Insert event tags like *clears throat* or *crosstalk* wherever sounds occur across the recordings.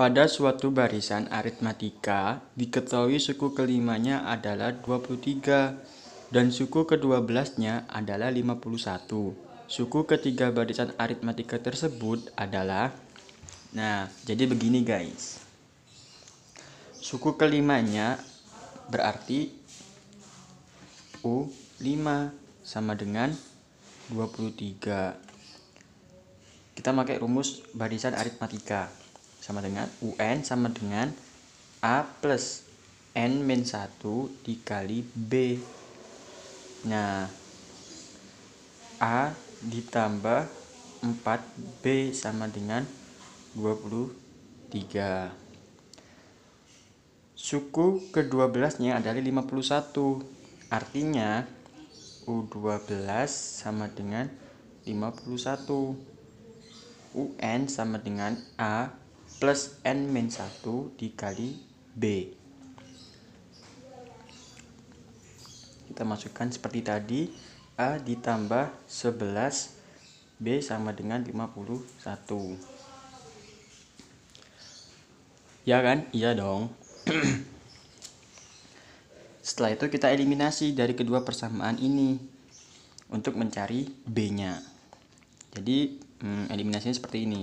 Pada suatu barisan aritmatika, diketahui suku kelimanya adalah 23 dan suku ke-12-nya adalah 51. Suku ketiga barisan aritmatika tersebut adalah Nah, jadi begini guys. Suku kelimanya berarti U5 sama dengan 23. Kita pakai rumus barisan aritmatika sama dengan UN sama dengan A plus N min 1 dikali B nah A ditambah 4B sama dengan 23 suku ke-12 nya adalah 51 artinya U12 sama dengan 51 UN sama dengan A plus n min 1 dikali b kita masukkan seperti tadi a ditambah 11 b sama dengan 51 ya kan iya dong *clears throat* setelah itu kita eliminasi dari kedua persamaan ini untuk mencari b nya jadi hmm, eliminasinya seperti ini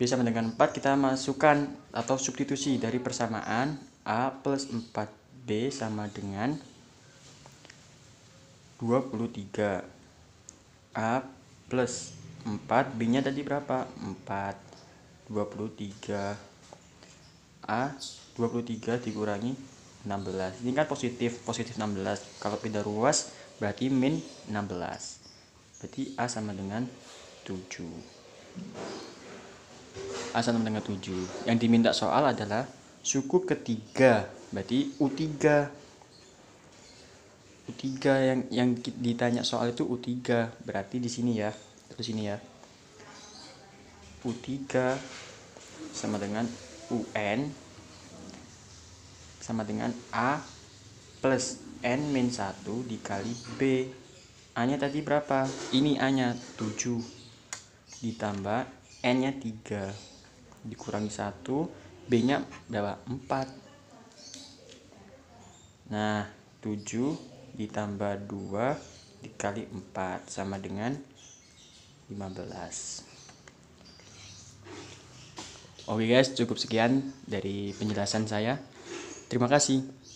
B sama dengan 4 kita masukkan atau substitusi dari persamaan A plus 4B sama dengan 23 A plus 4 B nya tadi berapa? 4 23 A 23 dikurangi 16 ini kan positif positif 16 kalau pindah ruas berarti min 16 berarti A sama dengan 7 asal menengah 7 yang diminta soal adalah suku ketiga berarti U3 U3 yang yang ditanya soal itu U3 berarti di sini ya terus sini ya U3 sama dengan UN sama dengan A plus N min 1 dikali B A nya tadi berapa? ini A nya 7 ditambah n nya 3 dikurangi 1 b nya berapa 4 nah 7 ditambah 2 dikali 4 sama dengan 15 Oke guys, cukup sekian dari penjelasan saya. Terima kasih.